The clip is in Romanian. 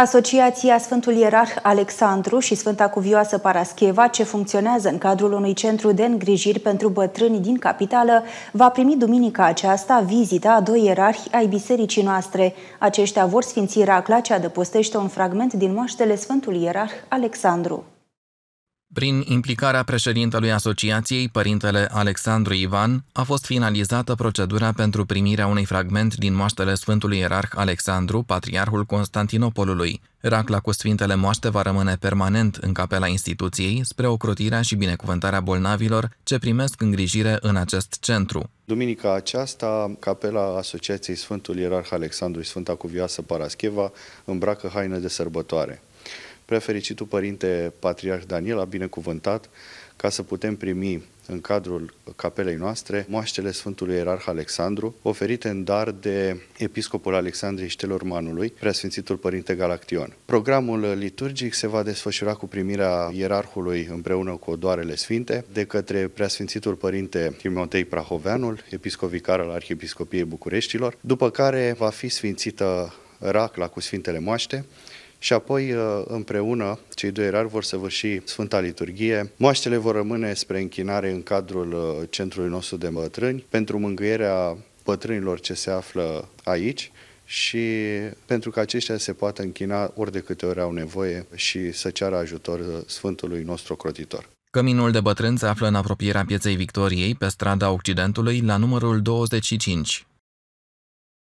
Asociația Sfântul Ierarh Alexandru și Sfânta Cuvioasă Parascheva, ce funcționează în cadrul unui centru de îngrijiri pentru bătrâni din capitală, va primi duminica aceasta vizita a doi ierarhi ai bisericii noastre. Aceștia vor sfinți racla ce adăpostește un fragment din moaștele Sfântul Ierarh Alexandru. Prin implicarea președintelui Asociației, părintele Alexandru Ivan, a fost finalizată procedura pentru primirea unui fragment din moaștele Sfântului Ierarh Alexandru, Patriarhul Constantinopolului. Racla cu Sfintele Moaște va rămâne permanent în capela instituției, spre ocrotirea și binecuvântarea bolnavilor ce primesc îngrijire în acest centru. Duminica aceasta, capela Asociației Sfântul Ierarh Alexandru și Sfânta Cuvioasă Parascheva îmbracă haine de sărbătoare prefericitul Părinte Patriarh Daniel a binecuvântat ca să putem primi în cadrul capelei noastre moaștele Sfântului Ierarh Alexandru, oferite în dar de Episcopul Alexandrii Ștelormanului, Preasfințitul Părinte Galaction. Programul liturgic se va desfășura cu primirea ierarhului împreună cu odoarele sfinte de către Preasfințitul Părinte Timotei Prahoveanul, episcovicar al Arhiepiscopiei Bucureștilor, după care va fi sfințită racla cu Sfintele Moaște, și apoi uh, împreună cei doi erari vor săvârși Sfânta Liturghie. Moaștele vor rămâne spre închinare în cadrul uh, centrului nostru de bătrâni pentru mângâierea bătrânilor ce se află aici și pentru că aceștia se poată închina ori de câte ori au nevoie și să ceară ajutor uh, Sfântului nostru crotitor. Căminul de bătrân se află în apropierea pieței Victoriei, pe strada Occidentului, la numărul 25.